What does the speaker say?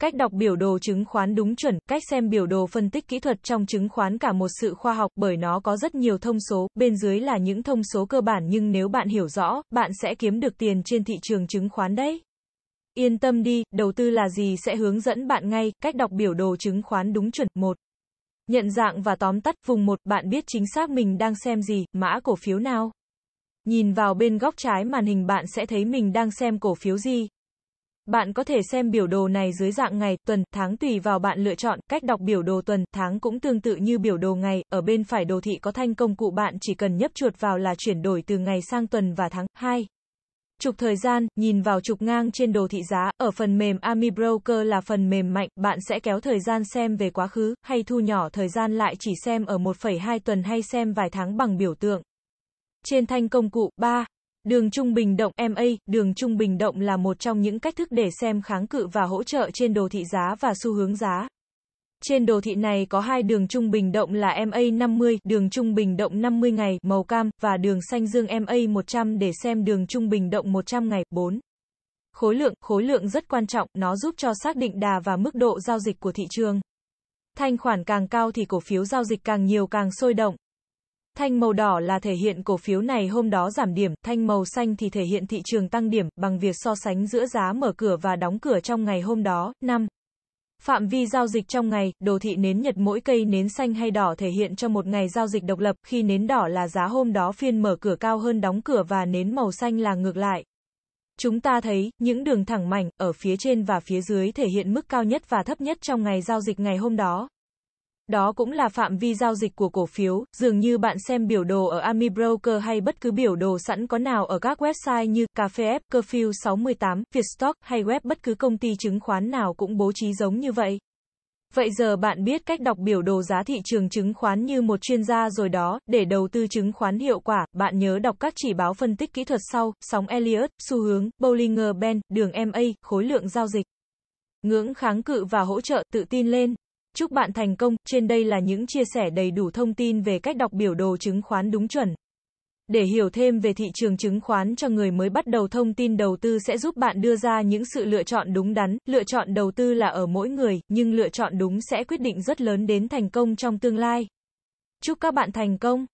Cách đọc biểu đồ chứng khoán đúng chuẩn, cách xem biểu đồ phân tích kỹ thuật trong chứng khoán cả một sự khoa học bởi nó có rất nhiều thông số, bên dưới là những thông số cơ bản nhưng nếu bạn hiểu rõ, bạn sẽ kiếm được tiền trên thị trường chứng khoán đấy. Yên tâm đi, đầu tư là gì sẽ hướng dẫn bạn ngay, cách đọc biểu đồ chứng khoán đúng chuẩn. 1. Nhận dạng và tóm tắt vùng 1, bạn biết chính xác mình đang xem gì, mã cổ phiếu nào. Nhìn vào bên góc trái màn hình bạn sẽ thấy mình đang xem cổ phiếu gì, bạn có thể xem biểu đồ này dưới dạng ngày, tuần, tháng tùy vào bạn lựa chọn. Cách đọc biểu đồ tuần, tháng cũng tương tự như biểu đồ ngày. Ở bên phải đồ thị có thanh công cụ bạn chỉ cần nhấp chuột vào là chuyển đổi từ ngày sang tuần và tháng. 2. Trục thời gian, nhìn vào trục ngang trên đồ thị giá, ở phần mềm Ami Broker là phần mềm mạnh, bạn sẽ kéo thời gian xem về quá khứ, hay thu nhỏ thời gian lại chỉ xem ở 1,2 tuần hay xem vài tháng bằng biểu tượng. Trên thanh công cụ 3, Đường trung bình động MA, đường trung bình động là một trong những cách thức để xem kháng cự và hỗ trợ trên đồ thị giá và xu hướng giá. Trên đồ thị này có hai đường trung bình động là MA50, đường trung bình động 50 ngày màu cam và đường xanh dương MA100 để xem đường trung bình động 100 ngày 4. Khối lượng, khối lượng rất quan trọng, nó giúp cho xác định đà và mức độ giao dịch của thị trường. Thanh khoản càng cao thì cổ phiếu giao dịch càng nhiều càng sôi động. Thanh màu đỏ là thể hiện cổ phiếu này hôm đó giảm điểm, thanh màu xanh thì thể hiện thị trường tăng điểm, bằng việc so sánh giữa giá mở cửa và đóng cửa trong ngày hôm đó. 5. Phạm vi giao dịch trong ngày, đồ thị nến nhật mỗi cây nến xanh hay đỏ thể hiện cho một ngày giao dịch độc lập, khi nến đỏ là giá hôm đó phiên mở cửa cao hơn đóng cửa và nến màu xanh là ngược lại. Chúng ta thấy, những đường thẳng mảnh, ở phía trên và phía dưới thể hiện mức cao nhất và thấp nhất trong ngày giao dịch ngày hôm đó. Đó cũng là phạm vi giao dịch của cổ phiếu, dường như bạn xem biểu đồ ở Ami Broker hay bất cứ biểu đồ sẵn có nào ở các website như Cafe F, Curfew 68, Vietstock hay web bất cứ công ty chứng khoán nào cũng bố trí giống như vậy. Vậy giờ bạn biết cách đọc biểu đồ giá thị trường chứng khoán như một chuyên gia rồi đó, để đầu tư chứng khoán hiệu quả, bạn nhớ đọc các chỉ báo phân tích kỹ thuật sau, sóng Elliott, xu hướng, Bollinger Band, đường MA, khối lượng giao dịch. Ngưỡng kháng cự và hỗ trợ, tự tin lên. Chúc bạn thành công, trên đây là những chia sẻ đầy đủ thông tin về cách đọc biểu đồ chứng khoán đúng chuẩn. Để hiểu thêm về thị trường chứng khoán cho người mới bắt đầu thông tin đầu tư sẽ giúp bạn đưa ra những sự lựa chọn đúng đắn, lựa chọn đầu tư là ở mỗi người, nhưng lựa chọn đúng sẽ quyết định rất lớn đến thành công trong tương lai. Chúc các bạn thành công!